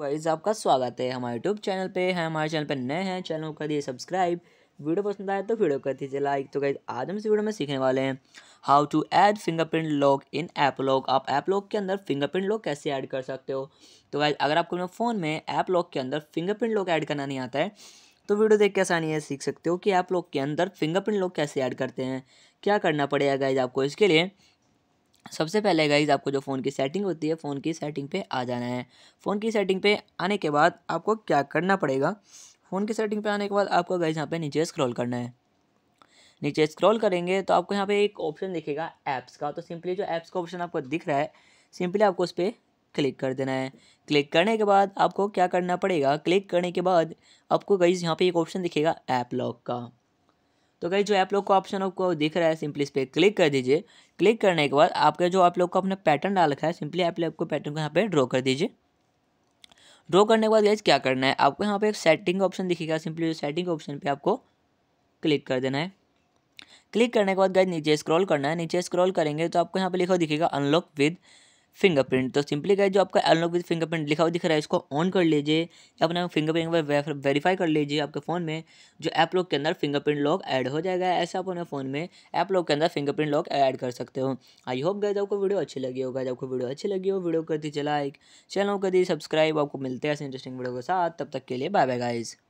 guys तो आपका स्वागत है हमारे यूट्यूब चैनल पे है हमारे चैनल पे नए हैं चैनल कर दिए सब्सक्राइब वीडियो पसंद आए तो वीडियो कर दीजिए लाइक तो गाइज आज हम इस वीडियो में सीखने वाले हैं how to add fingerprint lock in app lock आप ऐप लॉक के अंदर फिंगरप्रिंट लॉक कैसे ऐड कर सकते हो तो गाइज अगर आपको अपने फ़ोन में ऐप लॉक के अंदर फिंगरप्रिंट लॉक ऐड करना नहीं आता है तो वीडियो देख के आसानी है सीख सकते हो कि ऐप लॉक के अंदर फिंगरप्रिंट लॉक कैसे ऐड करते हैं क्या करना पड़ेगा गाइज आपको इसके लिए सबसे पहले गाइज आपको जो फ़ोन की सेटिंग होती है फ़ोन की सेटिंग पे आ जाना है फ़ोन की सेटिंग पे आने के बाद आपको क्या करना पड़ेगा फ़ोन की सेटिंग पे आने के बाद आपको गाइज यहाँ पे नीचे स्क्रॉल करना है नीचे स्क्रॉल करेंगे तो आपको यहाँ पे एक ऑप्शन दिखेगा ऐप्स का तो सिंपली जो ऐप्स का ऑप्शन आपको दिख रहा है सिंपली आपको उस पर क्लिक कर देना है क्लिक करने के बाद आपको क्या करना पड़ेगा क्लिक करने के बाद आपको गाइज यहाँ पे एक ऑप्शन दिखेगा ऐप लॉक का तो गई जो आप लोग को ऑप्शन आपको दिख रहा है सिंपली इस पर क्लिक कर दीजिए क्लिक करने के बाद आपके जो आप लोग को अपना पैटर्न डाल रखा है सिंपली आप लोग को पैटर्न को यहाँ पे ड्रॉ कर दीजिए ड्रॉ करने के बाद गैज क्या करना है आपको यहाँ पे एक सेटिंग ऑप्शन दिखेगा सिंपली सेटिंग ऑप्शन पे आपको क्लिक कर देना है क्लिक करने के बाद गैज नीचे स्क्रॉल करना है नीचे स्क्रॉल करेंगे तो आपको यहाँ पे लिखा दिखेगा अनलॉक विद फिंगरप्रिंट तो सिंपली क्या जो आपका एनलॉक विद फिंगरप्रिंट लिखा हुआ दिख रहा है इसको ऑन कर लीजिए अपना फिंगरप्रिंट वेरीफाई कर लीजिए आपके फ़ोन में जो ऐप लॉक के अंदर फिंगरप्रिंट लॉक ऐड हो जाएगा ऐसे आप अपने फ़ोन में ऐप लॉक के अंदर फिंगरप्रिंट लॉक ऐड कर सकते हो आई होप गए आपको वीडियो अच्छी लगी होगा आपको वीडियो अच्छी लगी हो वीडियो कर दीजिए लाइक चैनल कर दी सब्सक्राइब आपको मिलते हैं ऐसे इंटरेस्टिंग वीडियो के साथ तब तक के लिए बाय बाय गाइज़